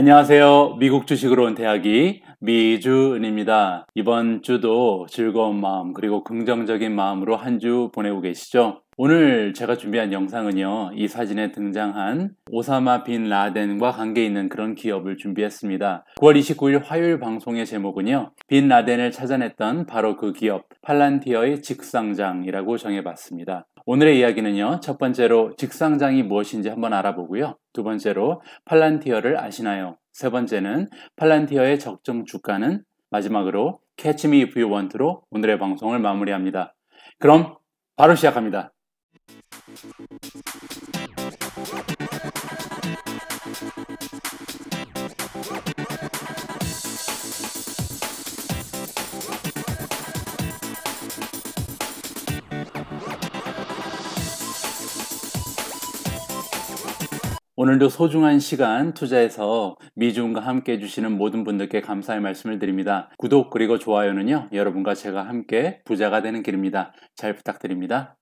안녕하세요. 미국 주식으로 온 대학이 미주은입니다. 이번 주도 즐거운 마음 그리고 긍정적인 마음으로 한 주 보내고 계시죠? 오늘 제가 준비한 영상은요, 이 사진에 등장한 오사마 빈 라덴과 관계 있는 그런 기업을 준비했습니다. 9월 29일 화요일 방송의 제목은요, 빈 라덴을 찾아냈던 바로 그 기업, 팔란티어의 직상장이라고 정해봤습니다. 오늘의 이야기는요. 첫 번째로 직상장이 무엇인지 한번 알아보고요. 두 번째로 팔란티어를 아시나요? 세 번째는 팔란티어의 적정 주가는 마지막으로 캐치 미 if you want로 오늘의 방송을 마무리합니다. 그럼 바로 시작합니다. 오늘도 소중한 시간 투자해서 미중과 함께 해주시는 모든 분들께 감사의 말씀을 드립니다. 구독 그리고 좋아요는요, 여러분과 제가 함께 부자가 되는 길입니다. 잘 부탁드립니다.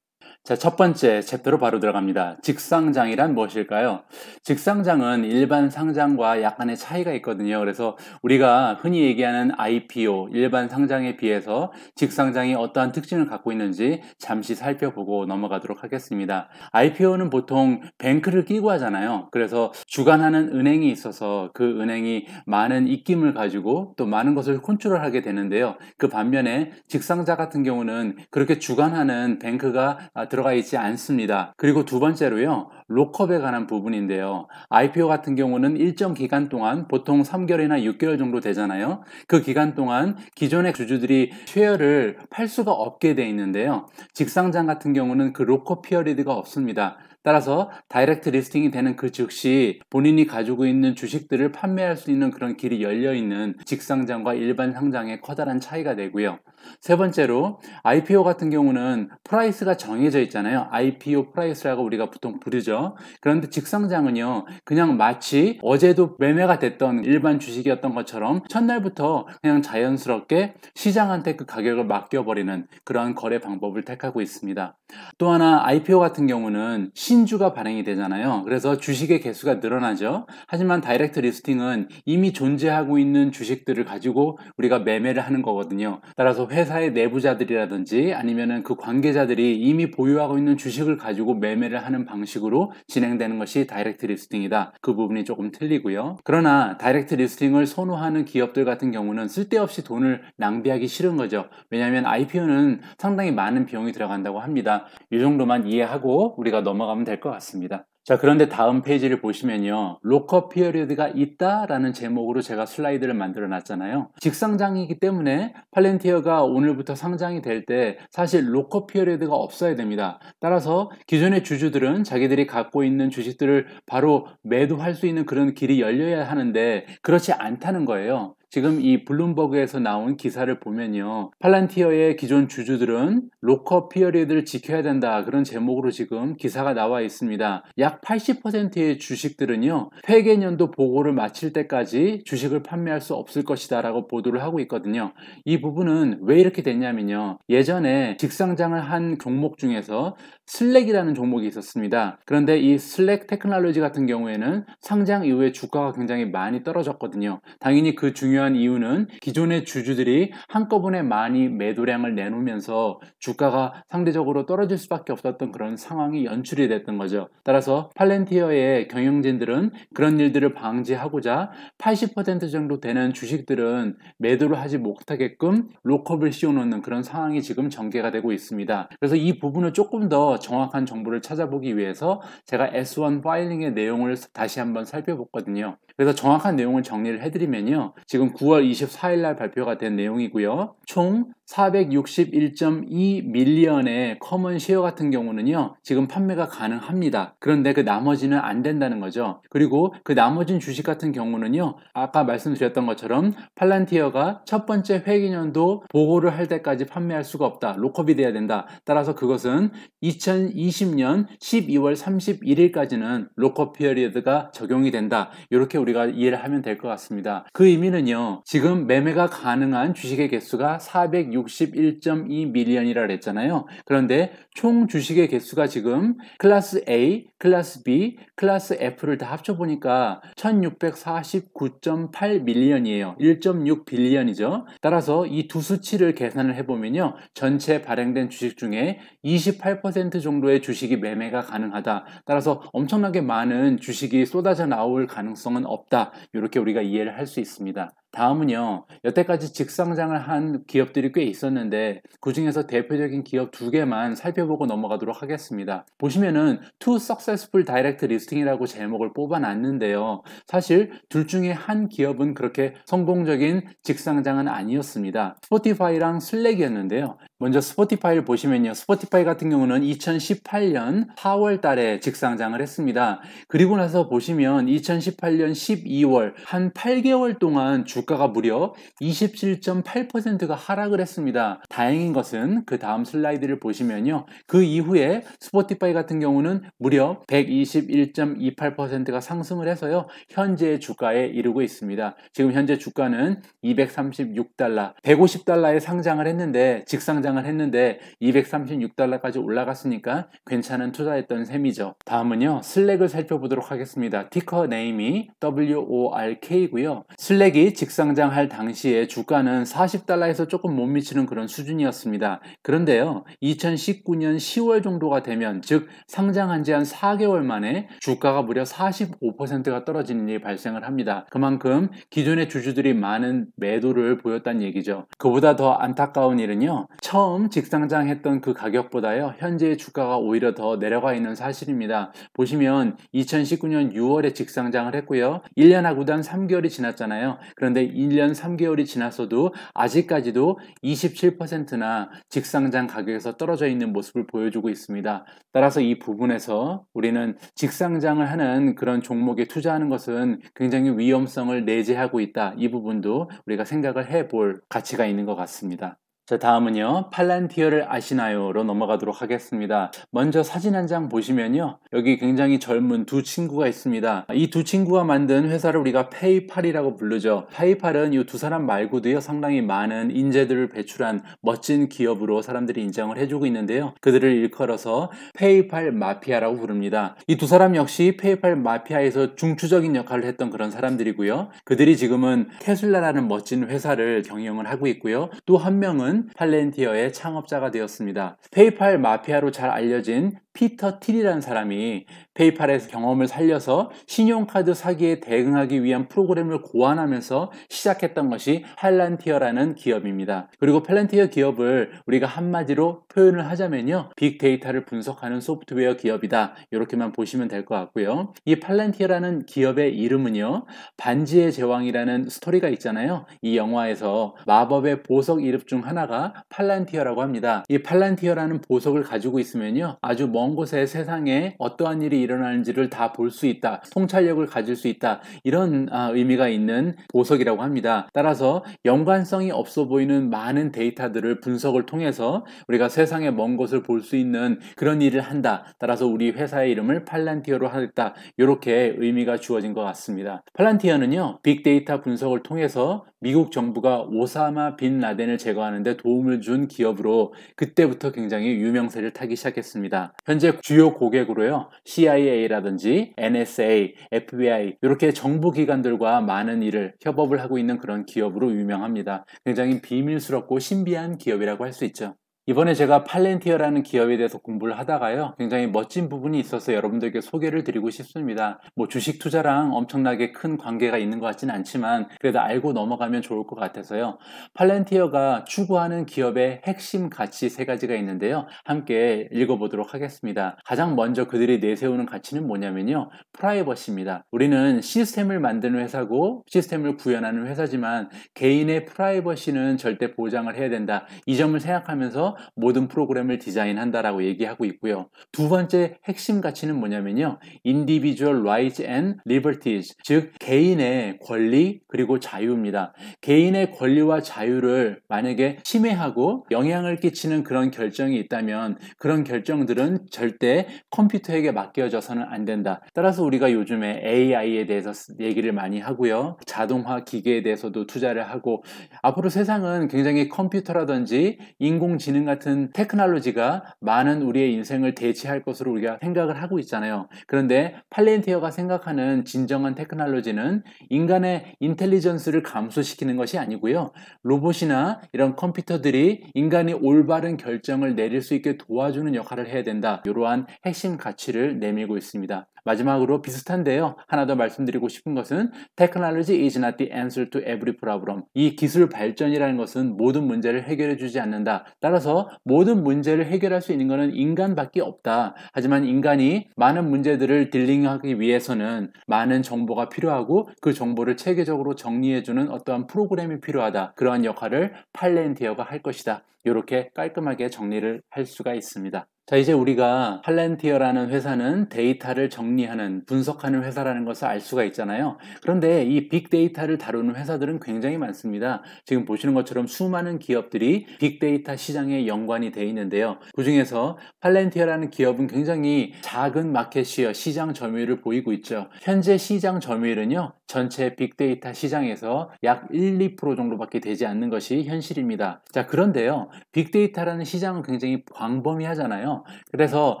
자, 첫 번째 챕터로 바로 들어갑니다. 직상장이란 무엇일까요? 직상장은 일반 상장과 약간의 차이가 있거든요. 그래서 우리가 흔히 얘기하는 IPO, 일반 상장에 비해서 직상장이 어떠한 특징을 갖고 있는지 잠시 살펴보고 넘어가도록 하겠습니다. IPO는 보통 뱅크를 끼고 하잖아요. 그래서 주관하는 은행이 있어서 그 은행이 많은 입김을 가지고 또 많은 것을 컨트롤하게 되는데요. 그 반면에 직상자 같은 경우는 그렇게 주관하는 뱅크가 들어가 있지 않습니다. 그리고 두 번째로요. 록업에 관한 부분인데요. IPO 같은 경우는 일정 기간 동안 보통 3개월이나 6개월 정도 되잖아요. 그 기간 동안 기존의 주주들이 쉐어를 팔 수가 없게 돼 있는데요. 직상장 같은 경우는 그 록업 피어리드가 없습니다. 따라서 다이렉트 리스팅이 되는 그 즉시 본인이 가지고 있는 주식들을 판매할 수 있는 그런 길이 열려 있는 직상장과 일반 상장의 커다란 차이가 되고요. 세 번째로 IPO 같은 경우는 프라이스가 정해져 있잖아요. IPO 프라이스라고 우리가 보통 부르죠. 그런데 직상장은요. 그냥 마치 어제도 매매가 됐던 일반 주식이었던 것처럼 첫날부터 그냥 자연스럽게 시장한테 그 가격을 맡겨버리는 그러한 거래 방법을 택하고 있습니다. 또 하나 IPO 같은 경우는 시 신주가 발행이 되잖아요. 그래서 주식의 개수가 늘어나죠. 하지만 다이렉트 리스팅은 이미 존재하고 있는 주식들을 가지고 우리가 매매를 하는 거거든요. 따라서 회사의 내부자들이라든지 아니면은 그 관계자들이 이미 보유하고 있는 주식을 가지고 매매를 하는 방식으로 진행되는 것이 다이렉트 리스팅이다. 그 부분이 조금 틀리고요. 그러나 다이렉트 리스팅을 선호하는 기업들 같은 경우는 쓸데없이 돈을 낭비하기 싫은 거죠. 왜냐하면 IPO는 상당히 많은 비용이 들어간다고 합니다. 이 정도만 이해하고 우리가 넘어가면 보면 될것 같습니다. 자, 그런데 다음 페이지를 보시면요. 로커 피어리드가 있다라는 제목으로 제가 슬라이드를 만들어 놨잖아요. 직상장이기 때문에 팔렌티어가 오늘부터 상장이 될 때 사실 로커 피어리드가 없어야 됩니다. 따라서 기존의 주주들은 자기들이 갖고 있는 주식들을 바로 매도할 수 있는 그런 길이 열려야 하는데 그렇지 않다는 거예요. 지금 이 블룸버그에서 나온 기사를 보면요. 팔란티어의 기존 주주들은 로커 피어리드를 지켜야 된다. 그런 제목으로 지금 기사가 나와 있습니다. 약 80%의 주식들은요. 회계년도 보고를 마칠 때까지 주식을 판매할 수 없을 것이다. 라고 보도를 하고 있거든요. 이 부분은 왜 이렇게 됐냐면요. 예전에 직상장을 한 종목 중에서 슬랙이라는 종목이 있었습니다. 그런데 이 슬랙 테크놀로지 같은 경우에는 상장 이후에 주가가 굉장히 많이 떨어졌거든요. 당연히 그 중요한 중요한 이유는 기존의 주주들이 한꺼번에 많이 매도량을 내놓으면서 주가가 상대적으로 떨어질 수밖에 없었던 그런 상황이 연출이 됐던 거죠. 따라서 팔렌티어의 경영진들은 그런 일들을 방지하고자 80% 정도 되는 주식들은 매도를 하지 못하게끔 로컵을 씌워놓는 그런 상황이 지금 전개가 되고 있습니다. 그래서 이 부분을 조금 더 정확한 정보를 찾아보기 위해서 제가 S1 파일링의 내용을 다시 한번 살펴봤거든요. 그래서 정확한 내용을 정리를 해드리면요. 지금 9월 24일 날 발표가 된 내용이고요. 총 461.2 밀리언의 커먼 쉐어 같은 경우는요. 지금 판매가 가능합니다. 그런데 그 나머지는 안 된다는 거죠. 그리고 그 나머진 주식 같은 경우는요. 아까 말씀드렸던 것처럼 팔란티어가 첫 번째 회계년도 보고를 할 때까지 판매할 수가 없다. 로컵이 돼야 된다. 따라서 그것은 2020년 12월 31일까지는 로컵 피어리드가 어 적용이 된다. 이렇게 우리가 이해를 하면 될 것 같습니다. 그 의미는요. 지금 매매가 가능한 주식의 개수가 461.2밀리언이라 그랬잖아요. 그런데 총 주식의 개수가 지금 클래스 A, 클래스 B, 클래스 F를 다 합쳐 보니까 1649.8 밀리언이에요. 1.6 빌리언이죠. 따라서 이 두 수치를 계산을 해 보면요. 전체 발행된 주식 중에 28% 정도의 주식이 매매가 가능하다. 따라서 엄청나게 많은 주식이 쏟아져 나올 가능성은 없다. 이렇게 우리가 이해를 할 수 있습니다. 다음은요, 여태까지 직상장을 한 기업들이 꽤 있었는데, 그 중에서 대표적인 기업 두 개만 살펴보고 넘어가도록 하겠습니다. 보시면은, Two Successful Direct Listing이라고 제목을 뽑아놨는데요. 사실, 둘 중에 한 기업은 그렇게 성공적인 직상장은 아니었습니다. 스포티파이랑 슬랙이었는데요. 먼저 스포티파이를 보시면요. 스포티파이 같은 경우는 2018년 4월 달에 직상장을 했습니다. 그리고 나서 보시면 2018년 12월 한 8개월 동안 주 주가가 무려 27.8%가 하락을 했습니다. 다행인 것은 그 다음 슬라이드를 보시면요. 그 이후에 스포티파이 같은 경우는 무려 121.28%가 상승을 해서요. 현재 주가에 이르고 있습니다. 지금 현재 주가는 236달러, 150달러에 상장을 했는데 직상장을 했는데 236달러까지 올라갔으니까 괜찮은 투자했던 셈이죠. 다음은요. 슬랙을 살펴보도록 하겠습니다. 티커 네임이 WORK고요. 슬랙이 직 상장할 당시에 주가는 40달러에서 조금 못 미치는 그런 수준이었습니다. 그런데요, 2019년 10월 정도가 되면, 즉, 상장한 지 한 4개월 만에 주가가 무려 45%가 떨어지는 일이 발생을 합니다. 그만큼 기존의 주주들이 많은 매도를 보였다는 얘기죠. 그보다 더 안타까운 일은요, 처음 직상장했던 그 가격보다요, 현재의 주가가 오히려 더 내려가 있는 사실입니다. 보시면 2019년 6월에 직상장을 했고요, 1년 하고도 3개월이 지났잖아요. 그런데 1년 3개월이 지나서도 아직까지도 27%나 직상장 가격에서 떨어져 있는 모습을 보여주고 있습니다. 따라서 이 부분에서 우리는 직상장을 하는 그런 종목에 투자하는 것은 굉장히 위험성을 내재하고 있다. 이 부분도 우리가 생각을 해볼 가치가 있는 것 같습니다. 자 다음은요 팔란티어를 아시나요로 넘어가도록 하겠습니다 먼저 사진 한 장 보시면요 여기 굉장히 젊은 두 친구가 있습니다 이 두 친구가 만든 회사를 우리가 페이팔이라고 부르죠 페이팔은 이 두 사람 말고도요 상당히 많은 인재들을 배출한 멋진 기업으로 사람들이 인정을 해주고 있는데요 그들을 일컬어서 페이팔 마피아라고 부릅니다 이 두 사람 역시 페이팔 마피아에서 중추적인 역할을 했던 그런 사람들이고요 그들이 지금은 테슬라라는 멋진 회사를 경영을 하고 있고요 또 한 명은 있는 팔렌티어의 창업자가 되었습니다. 페이팔 마피아로 잘 알려진 피터 틸이라는 사람이 페이팔에서 경험을 살려서 신용카드 사기에 대응하기 위한 프로그램을 고안하면서 시작했던 것이 팔란티어라는 기업입니다. 그리고 팔란티어 기업을 우리가 한마디로 표현을 하자면요. 빅데이터를 분석하는 소프트웨어 기업이다. 이렇게만 보시면 될 것 같고요. 이 팔란티어라는 기업의 이름은요. 반지의 제왕이라는 스토리가 있잖아요. 이 영화에서 마법의 보석 이름 중 하나가 팔란티어라고 합니다. 이 팔란티어라는 보석을 가지고 있으면요. 아주 먼 곳의 세상에 어떠한 일이 일어나는지를 다 볼 수 있다. 통찰력을 가질 수 있다. 이런 아, 의미가 있는 보석이라고 합니다. 따라서 연관성이 없어 보이는 많은 데이터들을 분석을 통해서 우리가 세상의 먼 곳을 볼 수 있는 그런 일을 한다. 따라서 우리 회사의 이름을 팔란티어로 하겠다. 이렇게 의미가 주어진 것 같습니다. 팔란티어는요. 빅데이터 분석을 통해서 미국 정부가 오사마 빈 라덴을 제거하는 데 도움을 준 기업으로 그때부터 굉장히 유명세를 타기 시작했습니다. 현재 주요 고객으로요. CIA CIA라든지 NSA, FBI 이렇게 정부 기관들과 많은 일을 협업을 하고 있는 그런 기업으로 유명합니다. 굉장히 비밀스럽고 신비한 기업이라고 할 수 있죠. 이번에 제가 팔렌티어라는 기업에 대해서 공부를 하다가요 굉장히 멋진 부분이 있어서 여러분들께 소개를 드리고 싶습니다 뭐 주식 투자랑 엄청나게 큰 관계가 있는 것 같진 않지만 그래도 알고 넘어가면 좋을 것 같아서요 팔렌티어가 추구하는 기업의 핵심 가치 세 가지가 있는데요 함께 읽어보도록 하겠습니다 가장 먼저 그들이 내세우는 가치는 뭐냐면요 프라이버시입니다 우리는 시스템을 만드는 회사고 시스템을 구현하는 회사지만 개인의 프라이버시는 절대 보장을 해야 된다 이 점을 생각하면서 모든 프로그램을 디자인한다라고 얘기하고 있고요. 두 번째 핵심 가치는 뭐냐면요. individual rights and liberties 즉 개인의 권리 그리고 자유입니다. 개인의 권리와 자유를 만약에 침해하고 영향을 끼치는 그런 결정이 있다면 그런 결정들은 절대 컴퓨터에게 맡겨져서는 안 된다. 따라서 우리가 요즘에 AI에 대해서 얘기를 많이 하고요. 자동화 기계에 대해서도 투자를 하고 앞으로 세상은 굉장히 컴퓨터라든지 인공지능 기능 같은 테크놀로지가 많은 우리의 인생을 대체할 것으로 우리가 생각을 하고 있잖아요. 그런데 팔렌티어가 생각하는 진정한 테크놀로지는 인간의 인텔리전스를 감소시키는 것이 아니고요. 로봇이나 이런 컴퓨터들이 인간이 올바른 결정을 내릴 수 있게 도와주는 역할을 해야 된다. 이러한 핵심 가치를 내밀고 있습니다. 마지막으로 비슷한데요. 하나 더 말씀드리고 싶은 것은 Technology is not the answer to every problem. 이 기술 발전이라는 것은 모든 문제를 해결해 주지 않는다. 따라서 모든 문제를 해결할 수 있는 것은 인간밖에 없다. 하지만 인간이 많은 문제들을 딜링하기 위해서는 많은 정보가 필요하고 그 정보를 체계적으로 정리해 주는 어떠한 프로그램이 필요하다. 그러한 역할을 팔렌티어가 할 것이다. 이렇게 깔끔하게 정리를 할 수가 있습니다. 자, 이제 우리가 팔렌티어라는 회사는 데이터를 정리하는, 분석하는 회사라는 것을 알 수가 있잖아요. 그런데 이 빅데이터를 다루는 회사들은 굉장히 많습니다. 지금 보시는 것처럼 수많은 기업들이 빅데이터 시장에 연관이 돼 있는데요. 그 중에서 팔렌티어라는 기업은 굉장히 작은 마켓이어 시장 점유율을 보이고 있죠. 현재 시장 점유율은요, 전체 빅데이터 시장에서 약 1, 2% 정도밖에 되지 않는 것이 현실입니다. 자, 그런데요, 빅데이터라는 시장은 굉장히 광범위하잖아요. 그래서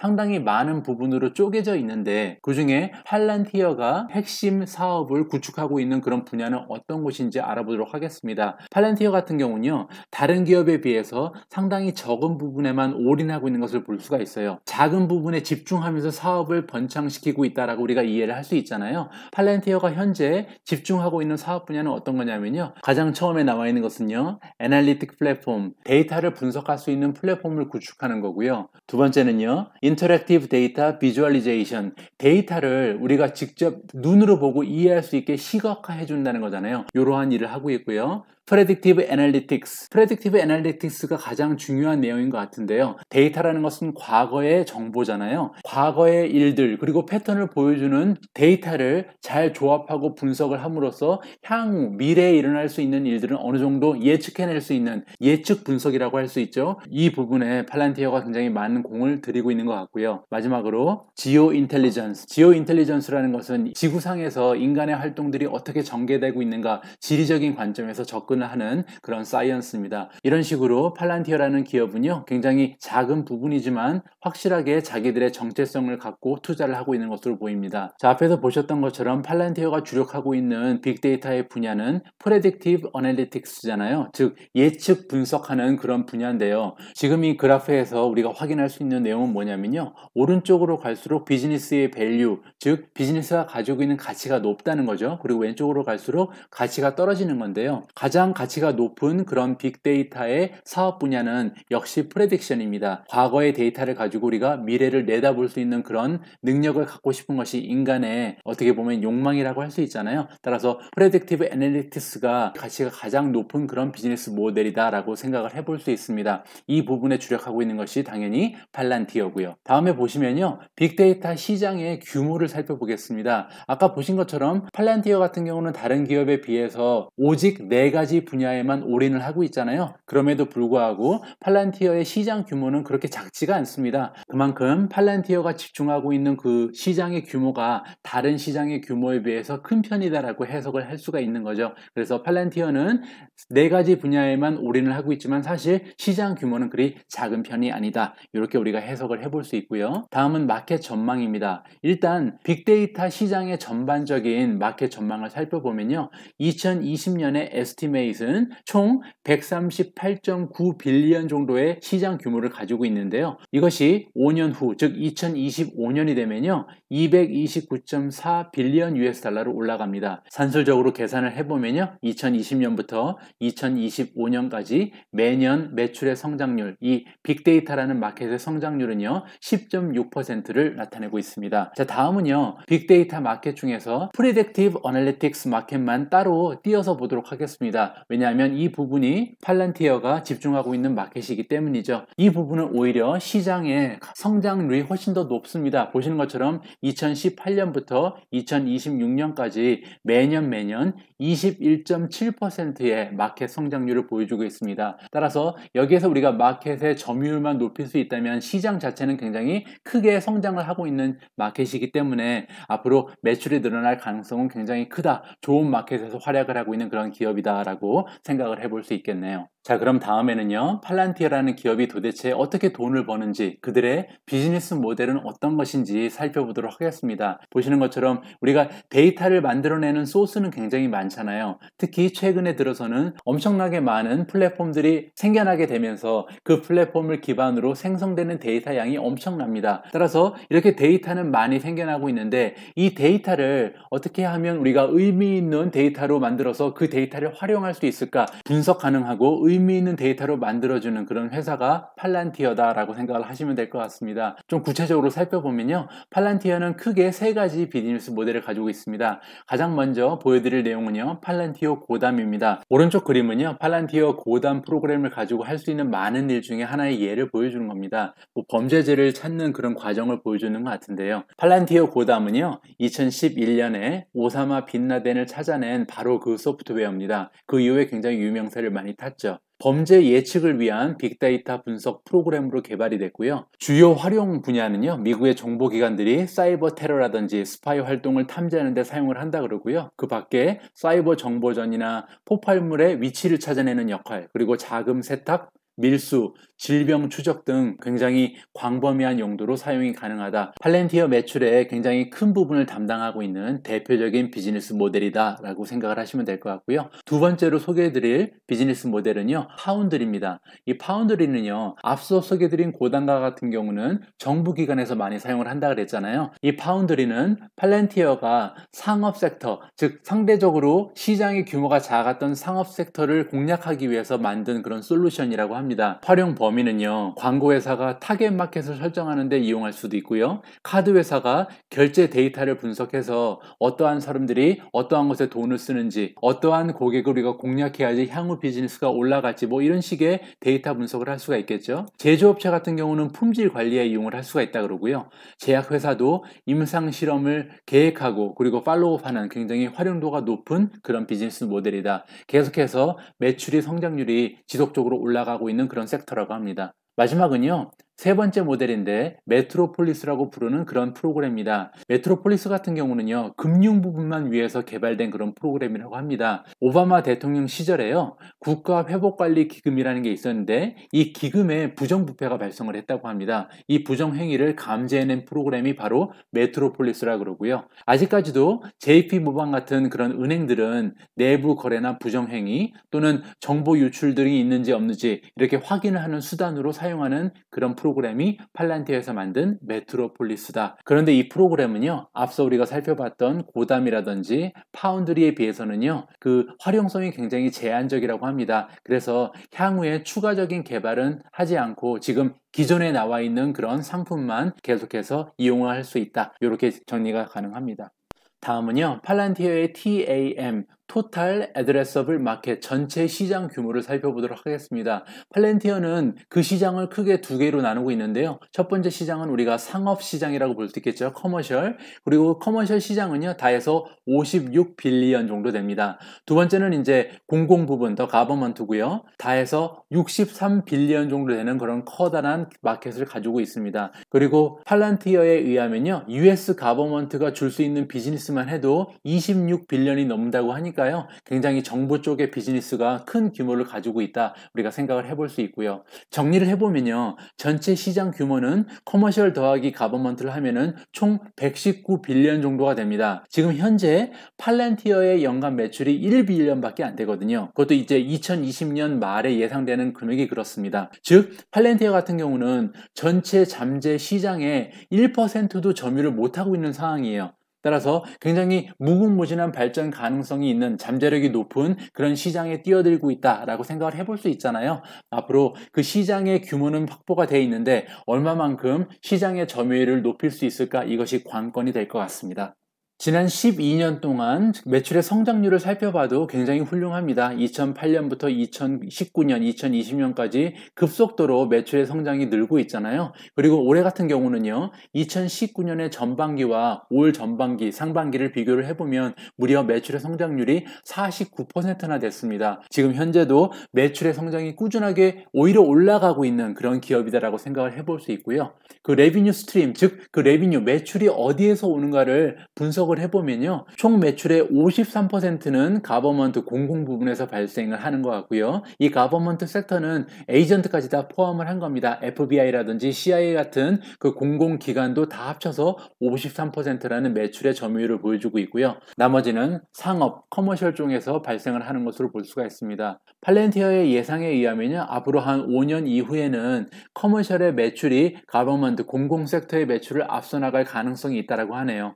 상당히 많은 부분으로 쪼개져 있는데 그 중에 팔란티어가 핵심 사업을 구축하고 있는 그런 분야는 어떤 곳인지 알아보도록 하겠습니다. 팔란티어 같은 경우는요, 다른 기업에 비해서 상당히 적은 부분에만 올인하고 있는 것을 볼 수가 있어요. 작은 부분에 집중하면서 사업을 번창시키고 있다라고 우리가 이해를 할 수 있잖아요. 팔란티어가 현재 집중하고 있는 사업 분야는 어떤 거냐면요. 가장 처음에 나와 있는 것은요, 애널리틱 플랫폼, 데이터 데이터를 분석할 수 있는 플랫폼을 구축하는 거고요. 두 번째는요. 인터랙티브 데이터 비주얼리제이션. 데이터를 우리가 직접 눈으로 보고 이해할 수 있게 시각화해 준다는 거잖아요. 이러한 일을 하고 있고요. 프레딕티브 애널리틱스. 프레딕티브 애널리틱스가 가장 중요한 내용인 것 같은데요. 데이터라는 것은 과거의 정보잖아요. 과거의 일들 그리고 패턴을 보여주는 데이터를 잘 조합하고 분석을 함으로써 향후 미래에 일어날 수 있는 일들은 어느 정도 예측해낼 수 있는 예측 분석이라고 할 수 있죠. 이 부분에 팔란티어가 굉장히 많은 공을 들이고 있는 것 같고요. 마지막으로 지오 인텔리전스. 지오 인텔리전스라는 것은 지구상에서 인간의 활동들이 어떻게 전개되고 있는가 지리적인 관점에서 접근 접근을 하는 그런 사이언스입니다. 이런 식으로 팔란티어라는 기업은요, 굉장히 작은 부분이지만 확실하게 자기들의 정체성을 갖고 투자를 하고 있는 것으로 보입니다. 자, 앞에서 보셨던 것처럼 팔란티어가 주력하고 있는 빅데이터의 분야는 Predictive Analytics잖아요. 즉, 예측 분석하는 그런 분야인데요. 지금 이 그래프에서 우리가 확인할 수 있는 내용은 뭐냐면요. 오른쪽으로 갈수록 비즈니스의 밸류, 즉, 비즈니스가 가지고 있는 가치가 높다는 거죠. 그리고 왼쪽으로 갈수록 가치가 떨어지는 건데요. 가장 가장 가치가 높은 그런 빅데이터의 사업 분야는 역시 프레딕션입니다. 과거의 데이터를 가지고 우리가 미래를 내다볼 수 있는 그런 능력을 갖고 싶은 것이 인간의 어떻게 보면 욕망이라고 할 수 있잖아요. 따라서 프레딕티브 애널리티스가 가치가 가장 높은 그런 비즈니스 모델이다라고 생각을 해볼 수 있습니다. 이 부분에 주력하고 있는 것이 당연히 팔란티어고요. 다음에 보시면요. 빅데이터 시장의 규모를 살펴보겠습니다. 아까 보신 것처럼 팔란티어 같은 경우는 다른 기업에 비해서 오직 4가지 가지 분야에만 올인을 하고 있잖아요. 그럼에도 불구하고 팔란티어의 시장 규모는 그렇게 작지가 않습니다. 그만큼 팔란티어가 집중하고 있는 그 시장의 규모가 다른 시장의 규모에 비해서 큰 편이다라고 해석을 할 수가 있는 거죠. 그래서 팔란티어는 네 가지 분야에만 올인을 하고 있지만 사실 시장 규모는 그리 작은 편이 아니다. 이렇게 우리가 해석을 해볼 수 있고요. 다음은 마켓 전망입니다. 일단 빅데이터 시장의 전반적인 마켓 전망을 살펴보면요. 2020년에 에스티메 에스티메이트는 총138.9 빌리언 정도의 시장 규모를 가지고 있는데요. 이것이 5년 후, 즉 2025년이 되면요. 229.4 빌리언 US 달러로 올라갑니다. 산술적으로 계산을 해보면요. 2020년부터 2025년까지 매년 매출의 성장률, 이 빅데이터라는 마켓의 성장률은요. 10.6%를 나타내고 있습니다. 자, 다음은요. 빅데이터 마켓 중에서 프리덱티브 어널리틱스 마켓만 따로 띄어서 보도록 하겠습니다. 왜냐하면 이 부분이 팔란티어가 집중하고 있는 마켓이기 때문이죠. 이 부분은 오히려 시장의 성장률이 훨씬 더 높습니다. 보시는 것처럼 2018년부터 2026년까지 매년 매년 21.7%의 마켓 성장률을 보여주고 있습니다. 따라서 여기에서 우리가 마켓의 점유율만 높일 수 있다면 시장 자체는 굉장히 크게 성장을 하고 있는 마켓이기 때문에 앞으로 매출이 늘어날 가능성은 굉장히 크다. 좋은 마켓에서 활약을 하고 있는 그런 기업이다라고 생각을 해볼 수 있겠네요. 자, 그럼 다음에는요. 팔란티아라는 기업이 도대체 어떻게 돈을 버는지, 그들의 비즈니스 모델은 어떤 것인지 살펴보도록 하겠습니다. 보시는 것처럼 우리가 데이터를 만들어내는 소스는 굉장히 많잖아요. 특히 최근에 들어서는 엄청나게 많은 플랫폼들이 생겨나게 되면서 그 플랫폼을 기반으로 생성되는 데이터 양이 엄청납니다. 따라서 이렇게 데이터는 많이 생겨나고 있는데 이 데이터를 어떻게 하면 우리가 의미 있는 데이터로 만들어서 그 데이터를 활용할 수 있을까 분석 가능하고 의미 의미 있는 데이터로 만들어주는 그런 회사가 팔란티어다라고 생각을 하시면 될 것 같습니다. 좀 구체적으로 살펴보면요. 팔란티어는 크게 세 가지 비즈니스 모델을 가지고 있습니다. 가장 먼저 보여드릴 내용은요. 팔란티어 고담입니다. 오른쪽 그림은요. 팔란티어 고담 프로그램을 가지고 할 수 있는 많은 일 중에 하나의 예를 보여주는 겁니다. 뭐범죄제를 찾는 그런 과정을 보여주는 것 같은데요. 팔란티어 고담은요. 2011년에 오사마 빈라덴을 찾아낸 바로 그 소프트웨어입니다. 그 이후에 굉장히 유명세를 많이 탔죠. 범죄 예측을 위한 빅데이터 분석 프로그램으로 개발이 됐고요. 주요 활용 분야는요. 미국의 정보기관들이 사이버 테러라든지 스파이 활동을 탐지하는 데 사용을 한다 그러고요. 그 밖에 사이버 정보전이나 폭발물의 위치를 찾아내는 역할, 그리고 자금 세탁, 밀수, 질병 추적 등 굉장히 광범위한 용도로 사용이 가능하다. 팔렌티어 매출에 굉장히 큰 부분을 담당하고 있는 대표적인 비즈니스 모델이다라고 생각을 하시면 될 것 같고요. 두 번째로 소개해드릴 비즈니스 모델은요, 파운드리입니다. 이 파운드리는요, 앞서 소개드린 고단가 같은 경우는 정부 기관에서 많이 사용을 한다 그랬잖아요. 이 파운드리는 팔렌티어가 상업 섹터, 즉 상대적으로 시장의 규모가 작았던 상업 섹터를 공략하기 위해서 만든 그런 솔루션이라고 합니다. 합니다. 활용 범위는요. 광고 회사가 타겟 마켓을 설정하는 데 이용할 수도 있고요. 카드 회사가 결제 데이터를 분석해서 어떠한 사람들이 어떠한 것에 돈을 쓰는지 어떠한 고객을 우리가 공략해야지 향후 비즈니스가 올라갈지 뭐 이런 식의 데이터 분석을 할 수가 있겠죠. 제조업체 같은 경우는 품질 관리에 이용을 할 수가 있다 그러고요. 제약회사도 임상 실험을 계획하고 그리고 팔로우하는 굉장히 활용도가 높은 그런 비즈니스 모델이다. 계속해서 매출이 성장률이 지속적으로 올라가고 있는 있는 그런 섹터라고 합니다. 마지막은요. 세 번째 모델인데 메트로폴리스라고 부르는 그런 프로그램입니다. 메트로폴리스 같은 경우는요. 금융 부분만 위해서 개발된 그런 프로그램이라고 합니다. 오바마 대통령 시절에요. 국가 회복관리 기금이라는 게 있었는데 이 기금에 부정부패가 발생을 했다고 합니다. 이 부정행위를 감지해낸 프로그램이 바로 메트로폴리스라 그러고요. 아직까지도 JP모방 같은 그런 은행들은 내부 거래나 부정행위 또는 정보 유출 등이 있는지 없는지 이렇게 확인을 하는 수단으로 사용하는 그런 프로그램입니다. 프로그램이 팔란티어에서 만든 메트로폴리스다. 그런데 이 프로그램은요, 앞서 우리가 살펴봤던 고담이라든지 파운드리에 비해서는요, 그 활용성이 굉장히 제한적이라고 합니다. 그래서 향후에 추가적인 개발은 하지 않고 지금 기존에 나와 있는 그런 상품만 계속해서 이용할수 있다. 이렇게 정리가 가능합니다. 다음은요, 팔란티어의 TAM, 토탈 애드레서블 마켓 전체 시장 규모를 살펴보도록 하겠습니다. 팔렌티어는 그 시장을 크게 두 개로 나누고 있는데요. 첫 번째 시장은 우리가 상업 시장이라고 볼 수 있겠죠. 커머셜. 그리고 커머셜 시장은요. 다 해서 56 빌리언 정도 됩니다. 두 번째는 이제 공공 부분 더 가버먼트고요. 다 해서 63 빌리언 정도 되는 그런 커다란 마켓을 가지고 있습니다. 그리고 팔렌티어에 의하면요. US 가버먼트가 줄 수 있는 비즈니스만 해도 26 빌리언이 넘는다고 하니까 해니까요 굉장히 정부 쪽의 비즈니스가 큰 규모를 가지고 있다. 우리가 생각을 해볼 수 있고요. 정리를 해보면요. 전체 시장 규모는 커머셜 더하기 가버먼트를 하면은 총 119빌리언 정도가 됩니다. 지금 현재 팔렌티어의 연간 매출이 1빌리언밖에 안 되거든요. 그것도 이제 2020년 말에 예상되는 금액이 그렇습니다. 즉 팔렌티어 같은 경우는 전체 잠재 시장의 1%도 점유를 못하고 있는 상황이에요. 따라서 굉장히 무궁무진한 발전 가능성이 있는 잠재력이 높은 그런 시장에 뛰어들고 있다라고 생각을 해볼 수 있잖아요. 앞으로 그 시장의 규모는 확보가 돼 있는데 얼마만큼 시장의 점유율을 높일 수 있을까 이것이 관건이 될 것 같습니다. 지난 12년 동안 매출의 성장률을 살펴봐도 굉장히 훌륭합니다. 2008년부터 2019년, 2020년까지 급속도로 매출의 성장이 늘고 있잖아요. 그리고 올해 같은 경우는요, 2019년의 전반기와 올 전반기, 상반기를 비교를 해보면 무려 매출의 성장률이 49%나 됐습니다. 지금 현재도 매출의 성장이 꾸준하게 오히려 올라가고 있는 그런 기업이다라고 생각을 해볼 수 있고요. 그 레비뉴 스트림, 즉 그 레비뉴, 매출이 어디에서 오는가를 분석 분석을 해보면요. 총 매출의 53%는 가버먼트 공공 부분에서 발생을 하는 것 같고요. 이 가버먼트 섹터는 에이전트까지 다 포함을 한 겁니다. FBI라든지 CIA 같은 그 공공기관도 다 합쳐서 53%라는 매출의 점유율을 보여주고 있고요. 나머지는 상업, 커머셜 쪽에서 발생을 하는 것으로 볼 수가 있습니다. 팔렌티어의 예상에 의하면요. 앞으로 한 5년 이후에는 커머셜의 매출이 가버먼트 공공 섹터의 매출을 앞서 나갈 가능성이 있다고 하네요.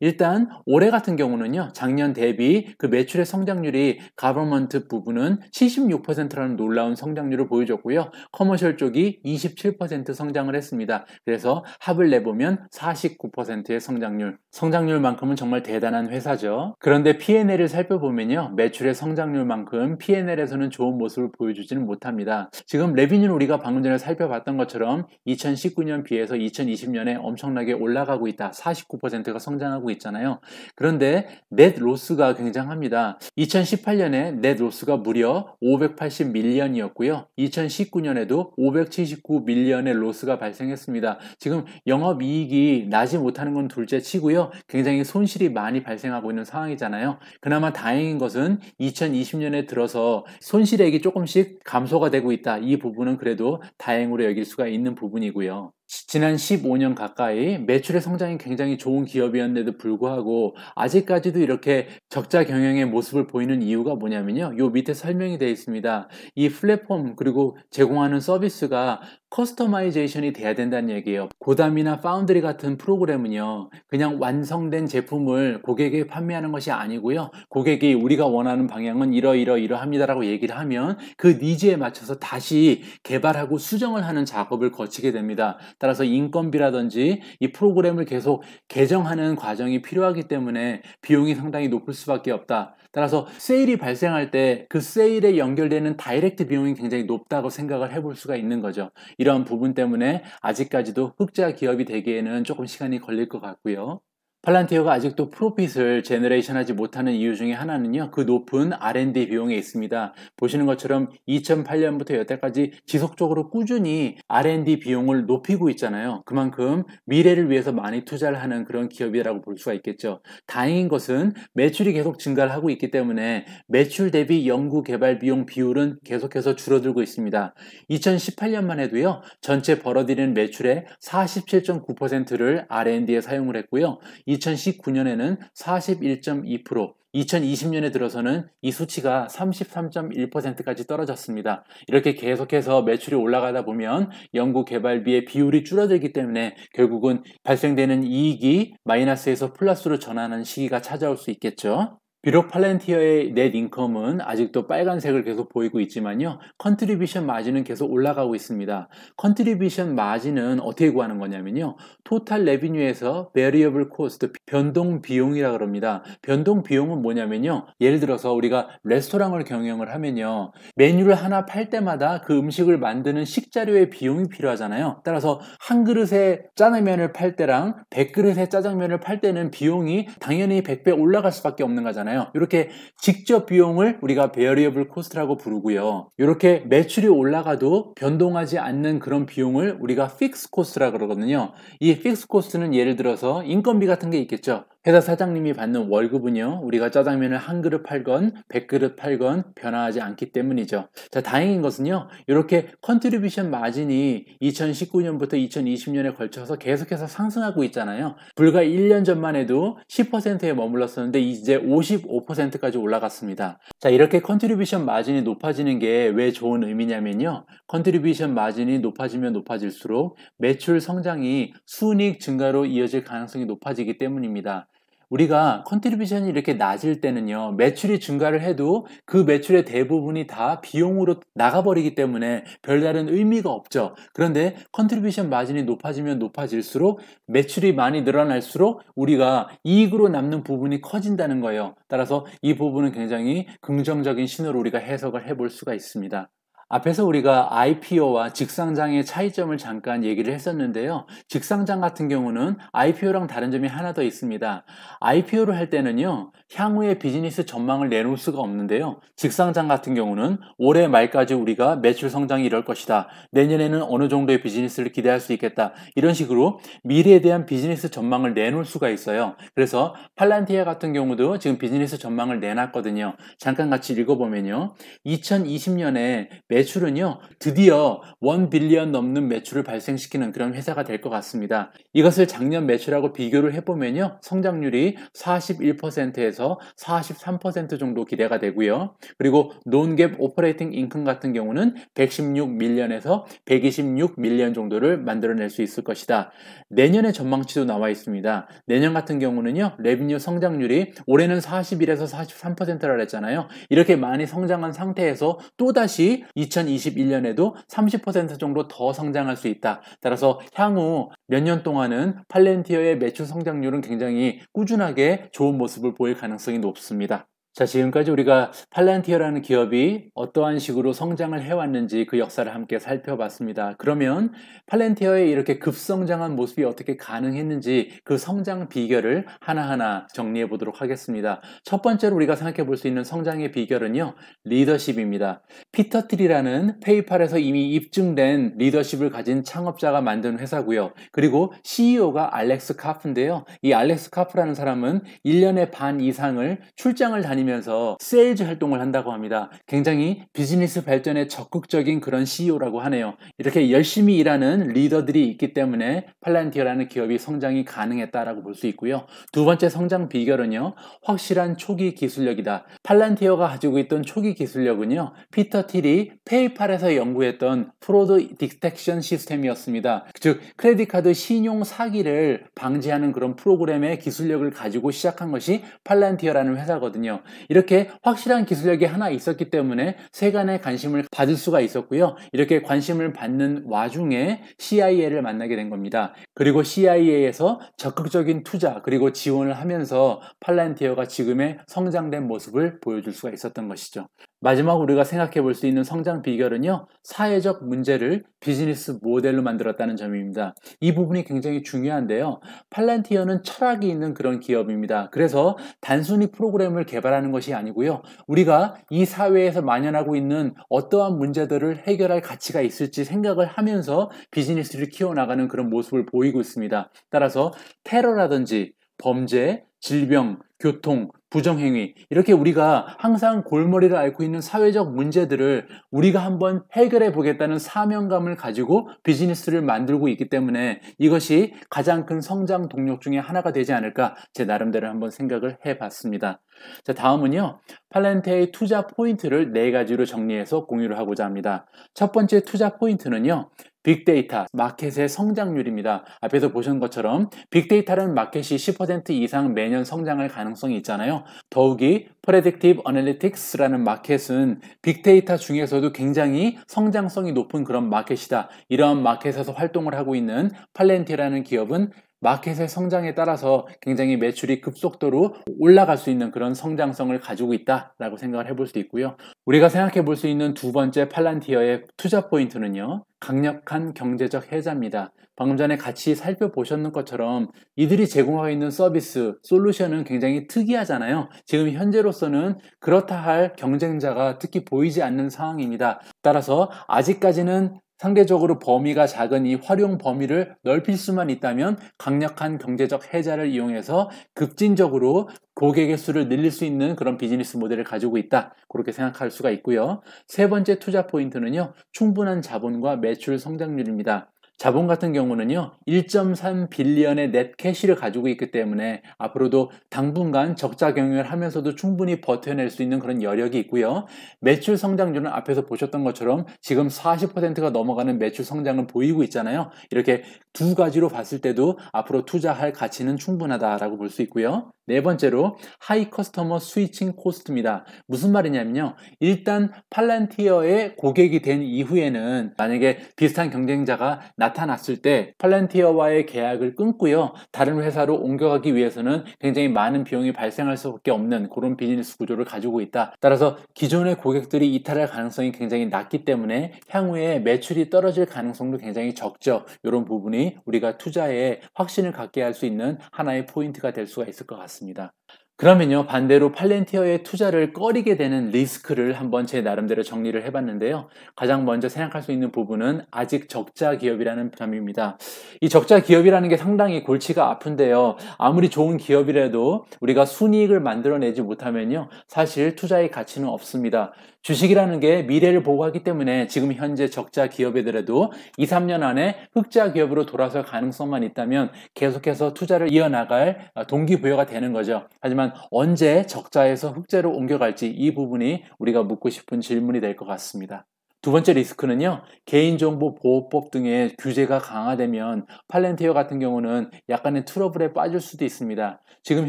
일단 올해 같은 경우는요. 작년 대비 그 매출의 성장률이 가버먼트 부분은 76%라는 놀라운 성장률을 보여줬고요. 커머셜 쪽이 27% 성장을 했습니다. 그래서 합을 내보면 49%의 성장률. 성장률만큼은 정말 대단한 회사죠. 그런데 P&L을 살펴보면요. 매출의 성장률만큼 P&L에서는 좋은 모습을 보여주지는 못합니다. 지금 레비뉴는 우리가 방금 전에 살펴봤던 것처럼 2019년 비해서 2020년에 엄청나게 올라가고 있다. 49%가 성장 성장하고 있잖아요. 그런데 넷 로스가 굉장합니다. 2018년에 넷 로스가 무려 580밀리언이었고요. 2019년에도 579밀리언의 로스가 발생했습니다. 지금 영업이익이 나지 못하는 건 둘째 치고요. 굉장히 손실이 많이 발생하고 있는 상황이잖아요. 그나마 다행인 것은 2020년에 들어서 손실액이 조금씩 감소가 되고 있다. 이 부분은 그래도 다행으로 여길 수가 있는 부분이고요. 지난 15년 가까이 매출의 성장이 굉장히 좋은 기업이었는데도 불구하고 아직까지도 이렇게 적자 경영의 모습을 보이는 이유가 뭐냐면요. 요 밑에 설명이 되어 있습니다. 이 플랫폼 그리고 제공하는 서비스가 커스터마이제이션이 돼야 된다는 얘기예요. 고담이나 파운드리 같은 프로그램은요. 그냥 완성된 제품을 고객에게 판매하는 것이 아니고요. 고객이 우리가 원하는 방향은 이러이러이러합니다라고 얘기를 하면 그 니즈에 맞춰서 다시 개발하고 수정을 하는 작업을 거치게 됩니다. 따라서 인건비라든지 이 프로그램을 계속 개정하는 과정이 필요하기 때문에 비용이 상당히 높을 수밖에 없다. 따라서 세일이 발생할 때 그 세일에 연결되는 다이렉트 비용이 굉장히 높다고 생각을 해볼 수가 있는 거죠. 이런 부분 때문에 아직까지도 흑자 기업이 되기에는 조금 시간이 걸릴 것 같고요. 팔란티어가 아직도 프로핏을 제너레이션 하지 못하는 이유 중에 하나는요. 그 높은 R&D 비용에 있습니다. 보시는 것처럼 2008년부터 여태까지 지속적으로 꾸준히 R&D 비용을 높이고 있잖아요. 그만큼 미래를 위해서 많이 투자를 하는 그런 기업이라고 볼 수가 있겠죠. 다행인 것은 매출이 계속 증가를 하고 있기 때문에 매출 대비 연구 개발 비용 비율은 계속해서 줄어들고 있습니다. 2018년만 해도요. 전체 벌어들이는 매출의 47.9%를 R&D에 사용을 했고요. 2019년에는 41.2%, 2020년에 들어서는 이 수치가 33.1%까지 떨어졌습니다. 이렇게 계속해서 매출이 올라가다 보면 연구 개발비의 비율이 줄어들기 때문에 결국은 발생되는 이익이 마이너스에서 플러스로 전환하는 시기가 찾아올 수 있겠죠. 비록 팔렌티어의 넷 인컴은 아직도 빨간색을 계속 보이고 있지만요. 컨트리뷰션 마진은 계속 올라가고 있습니다. 컨트리뷰션 마진은 어떻게 구하는 거냐면요. 토탈 레비뉴에서 베리어블 코스트 변동 비용이라 그럽니다. 변동 비용은 뭐냐면요. 예를 들어서 우리가 레스토랑을 경영을 하면요. 메뉴를 하나 팔 때마다 그 음식을 만드는 식자료의 비용이 필요하잖아요. 따라서 한 그릇에 짜장면을 팔 때랑 100그릇에 짜장면을 팔 때는 비용이 당연히 100배 올라갈 수밖에 없는 거잖아요. 있잖아요. 이렇게 직접 비용을 우리가 베어리어블 코스트라고 부르고요. 이렇게 매출이 올라가도 변동하지 않는 그런 비용을 우리가 픽스 코스트라 그러거든요. 이 픽스 코스트는 예를 들어서 인건비 같은 게 있겠죠. 회사 사장님이 받는 월급은요, 우리가 짜장면을 한 그릇 팔건, 백 그릇 팔건 변화하지 않기 때문이죠. 자, 다행인 것은요, 이렇게 컨트리뷰션 마진이 2019년부터 2020년에 걸쳐서 계속해서 상승하고 있잖아요. 불과 1년 전만 해도 10%에 머물렀었는데, 이제 55%까지 올라갔습니다. 자, 이렇게 컨트리뷰션 마진이 높아지는 게 왜 좋은 의미냐면요, 컨트리뷰션 마진이 높아지면 높아질수록 매출 성장이 순익 증가로 이어질 가능성이 높아지기 때문입니다. 우리가 컨트리뷰션이 이렇게 낮을 때는요, 매출이 증가를 해도 그 매출의 대부분이 다 비용으로 나가버리기 때문에 별다른 의미가 없죠. 그런데 컨트리뷰션 마진이 높아지면 높아질수록 매출이 많이 늘어날수록 우리가 이익으로 남는 부분이 커진다는 거예요. 따라서 이 부분은 굉장히 긍정적인 신호로 우리가 해석을 해볼 수가 있습니다. 앞에서 우리가 IPO와 직상장의 차이점을 잠깐 얘기를 했었는데요. 직상장 같은 경우는 IPO랑 다른 점이 하나 더 있습니다. IPO를 할 때는요, 향후의 비즈니스 전망을 내놓을 수가 없는데요. 직상장 같은 경우는 올해 말까지 우리가 매출 성장이 이럴 것이다. 내년에는 어느 정도의 비즈니스를 기대할 수 있겠다. 이런 식으로 미래에 대한 비즈니스 전망을 내놓을 수가 있어요. 그래서 팔란티아 같은 경우도 지금 비즈니스 전망을 내놨거든요. 잠깐 같이 읽어보면요. 2020년에 매 매출은요, 드디어 1 빌리언 넘는 매출을 발생시키는 그런 회사가 될 것 같습니다. 이것을 작년 매출하고 비교를 해보면요, 성장률이 41%에서 43% 정도 기대가 되고요. 그리고 논갭 오퍼레이팅 인컴 같은 경우는 116 밀리언에서 126 밀리언 정도를 만들어낼 수 있을 것이다. 내년의 전망치도 나와 있습니다. 내년 같은 경우는요, 레비뉴 성장률이 올해는 41에서 43%라 했잖아요. 이렇게 많이 성장한 상태에서 또다시 2021년에도 30% 정도 더 성장할 수 있다. 따라서 향후 몇 년 동안은 팔렌티어의 매출 성장률은 굉장히 꾸준하게 좋은 모습을 보일 가능성이 높습니다. 자, 지금까지 우리가 팔란티어라는 기업이 어떠한 식으로 성장을 해왔는지 그 역사를 함께 살펴봤습니다. 그러면 팔란티어의 이렇게 급성장한 모습이 어떻게 가능했는지 그 성장 비결을 하나하나 정리해 보도록 하겠습니다. 첫 번째로 우리가 생각해 볼 수 있는 성장의 비결은요, 리더십입니다. 피터 트리라는 페이팔에서 이미 입증된 리더십을 가진 창업자가 만든 회사고요. 그리고 CEO가 알렉스 카프인데요. 이 알렉스 카프라는 사람은 1년에 반 이상을 출장을 다니면서 다니면서 세일즈 활동을 한다고 합니다. 굉장히 비즈니스 발전에 적극적인 그런 CEO라고 하네요. 이렇게 열심히 일하는 리더들이 있기 때문에 팔란티어라는 기업이 성장이 가능했다라고 볼 수 있고요. 두 번째 성장 비결은요. 확실한 초기 기술력이다. 팔란티어가 가지고 있던 초기 기술력은요. 피터 틸이 페이팔에서 연구했던 프로드 디텍션 시스템이었습니다. 즉 크레딧 카드 신용 사기를 방지하는 그런 프로그램의 기술력을 가지고 시작한 것이 팔란티어라는 회사거든요. 이렇게 확실한 기술력이 하나 있었기 때문에 세간의 관심을 받을 수가 있었고요. 이렇게 관심을 받는 와중에 CIA를 만나게 된 겁니다. 그리고 CIA에서 적극적인 투자 그리고 지원을 하면서 팔란티어가 지금의 성장된 모습을 보여줄 수가 있었던 것이죠. 마지막 우리가 생각해 볼 수 있는 성장 비결은요, 사회적 문제를 비즈니스 모델로 만들었다는 점입니다. 이 부분이 굉장히 중요한데요. 팔란티어는 철학이 있는 그런 기업입니다. 그래서 단순히 프로그램을 개발하는 것이 아니고요. 우리가 이 사회에서 만연하고 있는 어떠한 문제들을 해결할 가치가 있을지 생각을 하면서 비즈니스를 키워나가는 그런 모습을 보이고 있습니다. 따라서 테러라든지 범죄, 질병, 교통, 부정행위 이렇게 우리가 항상 골머리를 앓고 있는 사회적 문제들을 우리가 한번 해결해 보겠다는 사명감을 가지고 비즈니스를 만들고 있기 때문에 이것이 가장 큰 성장 동력 중에 하나가 되지 않을까 제 나름대로 한번 생각을 해봤습니다. 자 다음은요 팔렌테의 투자 포인트를 네 가지로 정리해서 공유를 하고자 합니다. 첫 번째 투자 포인트는요 빅데이터, 마켓의 성장률입니다. 앞에서 보신 것처럼 빅데이터는 마켓이 10% 이상 매년 성장을 가능 가능성이 있잖아요. 더욱이 Predictive Analytics라는 마켓은 빅데이터 중에서도 굉장히 성장성이 높은 그런 마켓이다. 이런 마켓에서 활동을 하고 있는 팔렌티라는 기업은 마켓의 성장에 따라서 굉장히 매출이 급속도로 올라갈 수 있는 그런 성장성을 가지고 있다라고 생각을 해볼 수 있고요. 우리가 생각해 볼 수 있는 두 번째 팔란티어의 투자 포인트는요. 강력한 경제적 해자입니다. 방금 전에 같이 살펴보셨는 것처럼 이들이 제공하고 있는 서비스, 솔루션은 굉장히 특이하잖아요. 지금 현재로서는 그렇다 할 경쟁자가 특히 보이지 않는 상황입니다. 따라서 아직까지는 상대적으로 범위가 작은 이 활용 범위를 넓힐 수만 있다면 강력한 경제적 해자를 이용해서 급진적으로 고객의 수를 늘릴 수 있는 그런 비즈니스 모델을 가지고 있다. 그렇게 생각할 수가 있고요. 세 번째 투자 포인트는요. 충분한 자본과 매출 성장률입니다. 자본 같은 경우는요, 1.3 빌리언의 넷 캐시를 가지고 있기 때문에 앞으로도 당분간 적자 경영을 하면서도 충분히 버텨낼 수 있는 그런 여력이 있고요. 매출 성장률은 앞에서 보셨던 것처럼 지금 40%가 넘어가는 매출 성장을 보이고 있잖아요. 이렇게 두 가지로 봤을 때도 앞으로 투자할 가치는 충분하다라고 볼 수 있고요. 네 번째로 하이 커스터머 스위칭 코스트입니다. 무슨 말이냐면요. 일단 팔란티어의 고객이 된 이후에는 만약에 비슷한 경쟁자가 나타났을 때팔렌티어와의 계약을 끊고요. 다른 회사로 옮겨가기 위해서는 굉장히 많은 비용이 발생할 수밖에 없는 그런 비즈니스 구조를 가지고 있다. 따라서 기존의 고객들이 이탈할 가능성이 굉장히 낮기 때문에 향후에 매출이 떨어질 가능성도 굉장히 적죠. 이런 부분이 우리가 투자에 확신을 갖게 할 수 있는 하나의 포인트가 될 수가 있을 것 같습니다. 그러면요, 반대로 팔렌티어의 투자를 꺼리게 되는 리스크를 한번 제 나름대로 정리를 해봤는데요. 가장 먼저 생각할 수 있는 부분은 아직 적자 기업이라는 점입니다. 이 적자 기업이라는 게 상당히 골치가 아픈데요. 아무리 좋은 기업이라도 우리가 순이익을 만들어내지 못하면요. 사실 투자의 가치는 없습니다. 주식이라는 게 미래를 보고하기 때문에 지금 현재 적자 기업이더라도 2, 3년 안에 흑자 기업으로 돌아설 가능성만 있다면 계속해서 투자를 이어나갈 동기부여가 되는 거죠. 하지만 하지만 언제 적자에서 흑자로 옮겨갈지 이 부분이 우리가 묻고 싶은 질문이 될 것 같습니다. 두 번째 리스크는요, 개인정보 보호법 등의 규제가 강화되면 팔렌티어 같은 경우는 약간의 트러블에 빠질 수도 있습니다. 지금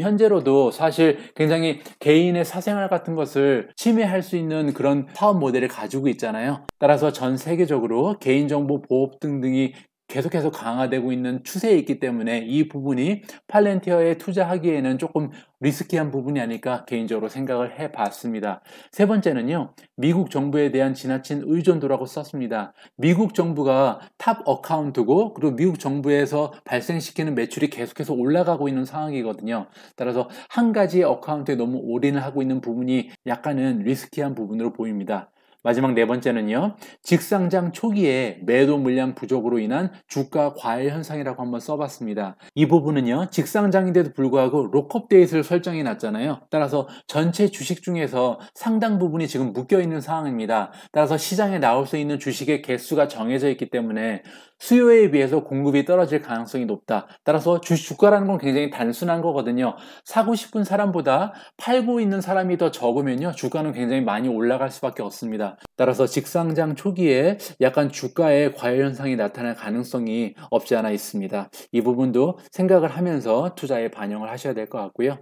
현재로도 사실 굉장히 개인의 사생활 같은 것을 침해할 수 있는 그런 사업 모델을 가지고 있잖아요. 따라서 전 세계적으로 개인정보 보호법 등등이 계속해서 강화되고 있는 추세에 있기 때문에 이 부분이 팔렌티어에 투자하기에는 조금 리스키한 부분이 아닐까 개인적으로 생각을 해 봤습니다. 세 번째는요, 미국 정부에 대한 지나친 의존도라고 썼습니다. 미국 정부가 탑 어카운트고, 그리고 미국 정부에서 발생시키는 매출이 계속해서 올라가고 있는 상황이거든요. 따라서 한 가지 어카운트에 너무 올인을 하고 있는 부분이 약간은 리스키한 부분으로 보입니다. 마지막 네 번째는요. 직상장 초기에 매도 물량 부족으로 인한 주가 과열 현상이라고 한번 써봤습니다. 이 부분은요. 직상장인데도 불구하고 록업 데이트를 설정해 놨잖아요. 따라서 전체 주식 중에서 상당 부분이 지금 묶여 있는 상황입니다. 따라서 시장에 나올 수 있는 주식의 개수가 정해져 있기 때문에 수요에 비해서 공급이 떨어질 가능성이 높다. 따라서 주, 가라는건 굉장히 단순한 거거든요. 사고 싶은 사람보다 팔고 있는 사람이 더 적으면요. 주가는 굉장히 많이 올라갈 수밖에 없습니다. 따라서 직상장 초기에 약간 주가의 과열 현상이 나타날 가능성이 없지 않아 있습니다. 이 부분도 생각을 하면서 투자에 반영을 하셔야 될 것 같고요.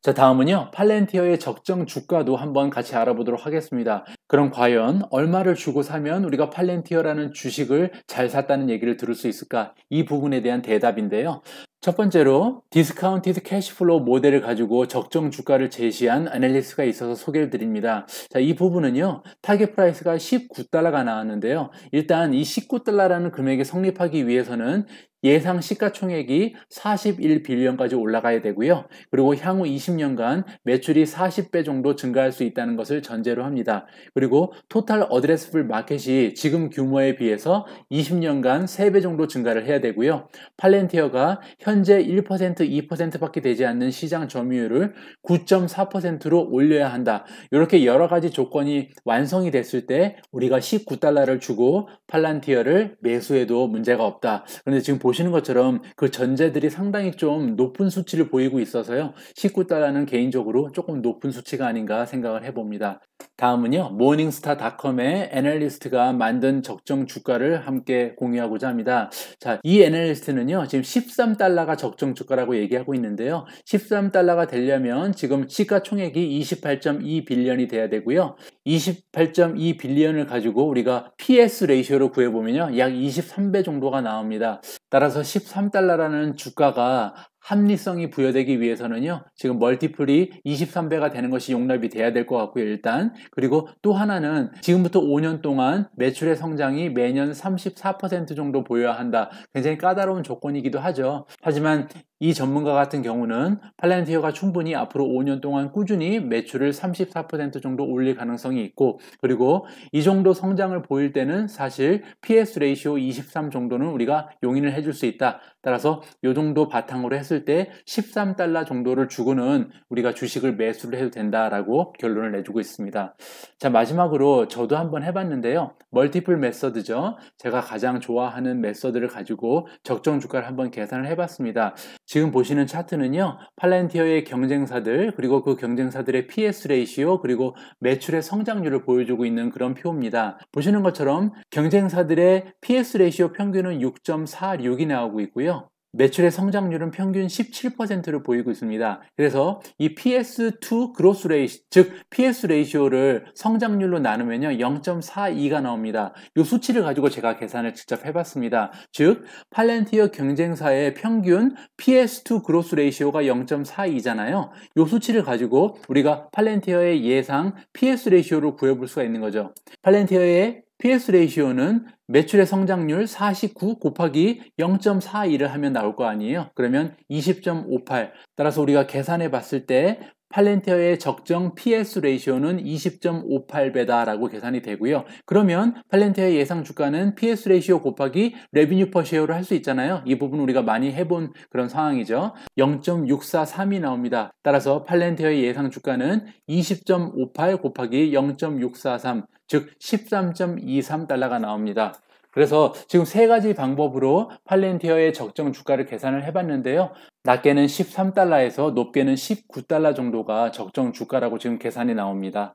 자, 다음은요. 팔렌티어의 적정 주가도 한번 같이 알아보도록 하겠습니다. 그럼 과연 얼마를 주고 사면 우리가 팔렌티어라는 주식을 잘 샀다는 얘기를 들을 수 있을까? 이 부분에 대한 대답인데요. 첫 번째로 디스카운티드 캐시플로우 모델을 가지고 적정 주가를 제시한 애널리스트가 있어서 소개를 드립니다. 자, 이 부분은요. 타겟 프라이스가 19달러가 나왔는데요. 일단 이 19달러라는 금액이 성립하기 위해서는 예상 시가총액이 41빌리언까지 올라가야 되고요. 그리고 향후 20년간 매출이 40배 정도 증가할 수 있다는 것을 전제로 합니다. 그리고 토탈 어드레스블 마켓이 지금 규모에 비해서 20년간 3배 정도 증가를 해야 되고요. 팔렌티어가 현재 1% 2%밖에 되지 않는 시장 점유율을 9.4%로 올려야 한다. 이렇게 여러 가지 조건이 완성이 됐을 때 우리가 19달러를 주고 팔렌티어를 매수해도 문제가 없다. 그런데 지금 보시는 것처럼 그 전제들이 상당히 좀 높은 수치를 보이고 있어서요. 19달러는 개인적으로 조금 높은 수치가 아닌가 생각을 해봅니다. 다음은요. 모닝스타닷컴의 애널리스트가 만든 적정 주가를 함께 공유하고자 합니다. 자, 이 애널리스트는요. 지금 13달러가 적정 주가라고 얘기하고 있는데요. 13달러가 되려면 지금 시가총액이 28.2빌리언이 돼야 되고요. 28.2빌리언을 가지고 우리가 PS 레이시오로 구해보면요. 약 23배 정도가 나옵니다. 따라서 13달러라는 주가가 합리성이 부여되기 위해서는요, 지금 멀티플이 23배가 되는 것이 용납이 돼야 될 것 같고요, 일단. 그리고 또 하나는 지금부터 5년 동안 매출의 성장이 매년 34% 정도 보여야 한다. 굉장히 까다로운 조건이기도 하죠. 하지만 이 전문가 같은 경우는 팔란티어가 충분히 앞으로 5년 동안 꾸준히 매출을 34% 정도 올릴 가능성이 있고 그리고 이 정도 성장을 보일 때는 사실 PS 레이시오 23 정도는 우리가 용인을 해줄 수 있다. 따라서 이 정도 바탕으로 했을 때 13달러 정도를 주고는 우리가 주식을 매수를 해도 된다라고 결론을 내주고 있습니다. 자 마지막으로 저도 한번 해봤는데요. 멀티플 메서드죠. 제가 가장 좋아하는 메서드를 가지고 적정 주가를 한번 계산을 해봤습니다. 지금 보시는 차트는요. 팔렌티어의 경쟁사들 그리고 그 경쟁사들의 PS 레이시오 그리고 매출의 성장률을 보여주고 있는 그런 표입니다. 보시는 것처럼 경쟁사들의 PS 레이시오 평균은 6.46이 나오고 있고요. 매출의 성장률은 평균 17%를 보이고 있습니다. 그래서 이 PS2 그로스 레이시, 즉 PS 레이시오를 성장률로 나누면 0.42가 나옵니다. 이 수치를 가지고 제가 계산을 직접 해봤습니다. 즉 팔렌티어 경쟁사의 평균 PS2 그로스 레이시오가 0.42잖아요. 이 수치를 가지고 우리가 팔렌티어의 예상 PS 레이시오를 구해볼 수가 있는 거죠. 팔렌티어의 PS 레이시오는 매출의 성장률 49 곱하기 0 4 2를 하면 나올 거 아니에요. 그러면 20.58. 따라서 우리가 계산해 봤을 때 팔렌티어의 적정 PS 레이시오는 20.58배다라고 계산이 되고요. 그러면 팔렌티어의 예상 주가는 PS 레이시오 곱하기 레비뉴 퍼 쉐어로 할수 있잖아요. 이 부분 우리가 많이 해본 그런 상황이죠. 0.643이 나옵니다. 따라서 팔렌티어의 예상 주가는 20.58 곱하기 0.643 즉 13.23달러가 나옵니다. 그래서 지금 세 가지 방법으로 팔렌티어의 적정 주가를 계산을 해봤는데요. 낮게는 13달러에서 높게는 19달러 정도가 적정 주가라고 지금 계산이 나옵니다.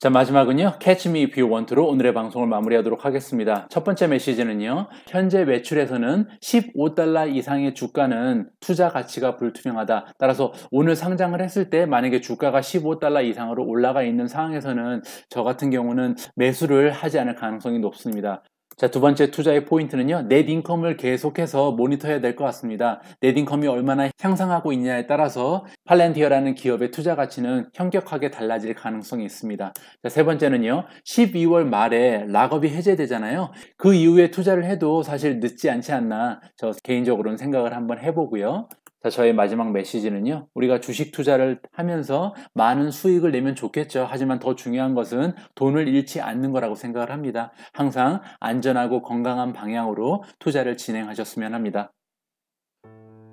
자 마지막은요 Catch Me If You Want로 오늘의 방송을 마무리하도록 하겠습니다. 첫 번째 메시지는요 현재 매출에서는 15달러 이상의 주가는 투자 가치가 불투명하다. 따라서 오늘 상장을 했을 때 만약에 주가가 15달러 이상으로 올라가 있는 상황에서는 저 같은 경우는 매수를 하지 않을 가능성이 높습니다. 자, 두 번째 투자의 포인트는요. 넷 인컴을 계속해서 모니터해야 될 것 같습니다. 넷 인컴이 얼마나 향상하고 있냐에 따라서 팔렌티어라는 기업의 투자 가치는 현격하게 달라질 가능성이 있습니다. 자, 세 번째는요. 12월 말에 락업이 해제되잖아요. 그 이후에 투자를 해도 사실 늦지 않지 않나 저 개인적으로는 생각을 한번 해보고요. 자, 저의 마지막 메시지는요. 우리가 주식 투자를 하면서 많은 수익을 내면 좋겠죠. 하지만 더 중요한 것은 돈을 잃지 않는 거라고 생각을 합니다. 항상 안전하고 건강한 방향으로 투자를 진행하셨으면 합니다.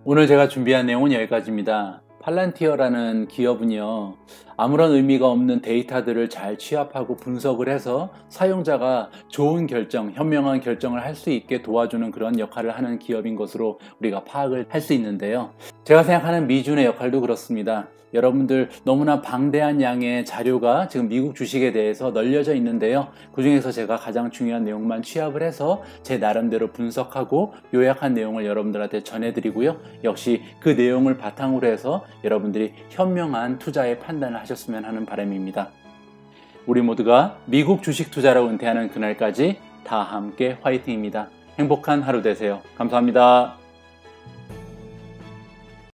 오늘 제가 준비한 내용은 여기까지입니다. 팔란티어라는 기업은요, 아무런 의미가 없는 데이터들을 잘 취합하고 분석을 해서 사용자가 좋은 결정, 현명한 결정을 할 수 있게 도와주는 그런 역할을 하는 기업인 것으로 우리가 파악을 할 수 있는데요. 제가 생각하는 미준의 역할도 그렇습니다. 여러분들 너무나 방대한 양의 자료가 지금 미국 주식에 대해서 널려져 있는데요. 그 중에서 제가 가장 중요한 내용만 취합을 해서 제 나름대로 분석하고 요약한 내용을 여러분들한테 전해드리고요. 역시 그 내용을 바탕으로 해서 여러분들이 현명한 투자의 판단을 하셨으면 하는 바람입니다. 우리 모두가 미국 주식 투자로 은퇴하는 그날까지 다 함께 화이팅입니다. 행복한 하루 되세요. 감사합니다.